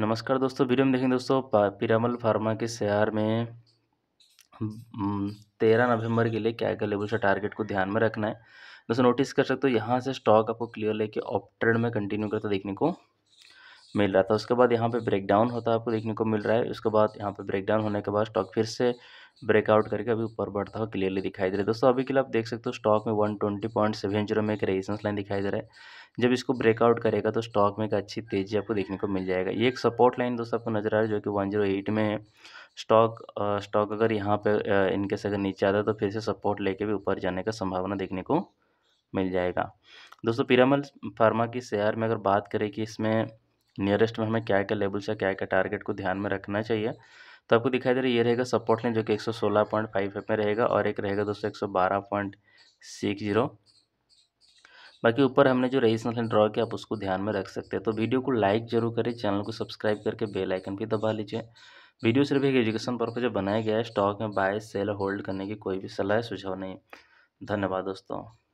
नमस्कार दोस्तों वीडियो में देखेंगे दोस्तों पिरामल फार्मा के शेयर में हम्म, तेरह नवंबर के लिए क्या क्या लेवल से टारगेट को ध्यान में रखना है दोस्तों नोटिस कर सकते हो यहाँ से स्टॉक आपको क्लियर लेके ऑप ट्रेड में कंटिन्यू करता देखने को मिल रहा था उसके बाद यहाँ पे ब्रेकडाउन होता है आपको देखने को मिल रहा है उसके बाद यहाँ पे ब्रेकडाउन होने के बाद स्टॉक फिर से ब्रेकआउट करके अभी ऊपर बढ़ता हुआ क्लियरली दिखाई दे रहा है दोस्तों अभी के लिए आप देख सकते हो स्टॉक में one twenty point seven zero में एक रेजिस्टेंस लाइन दिखाई दे रहा है जब इसको ब्रेकआउट करेगा तो स्टॉक में एक अच्छी तेजी आपको देखने को मिल जाएगा ये एक सपोर्ट लाइन दोस्तों आपको नजर आ रहा है जो कि वन जीरो एट में है स्टॉक स्टॉक अगर यहाँ पर इनकेस अगर नीचे आता है तो फिर से सपोर्ट लेके भी ऊपर जाने का संभावना देखने को मिल जाएगा दोस्तों पिरामल फार्मा की शेयर में अगर बात करें कि इसमें नियरेस्ट में हमें क्या क्या लेवल से क्या क्या टारगेट को ध्यान में रखना चाहिए तो आपको दिखाई दे रहा है ये रहेगा सपोर्ट लाइन जो कि एक सौ सोलह पॉइंट फाइव एफ में रहेगा और एक रहेगा दोस्तों एक सौ बारह पॉइंट सिक्स जीरो बाकी ऊपर हमने जो रेजिस्टेंस लाइन ड्रॉ किया आप उसको ध्यान में रख सकते हैं तो वीडियो को लाइक जरूर करें चैनल को सब्सक्राइब करके बेल आइकन भी दबा लीजिए वीडियो सिर्फ एक एजुकेशन पर्पज बनाया गया है स्टॉक में बाय सेल होल्ड करने की कोई भी सलाह सुझाव नहीं धन्यवाद दोस्तों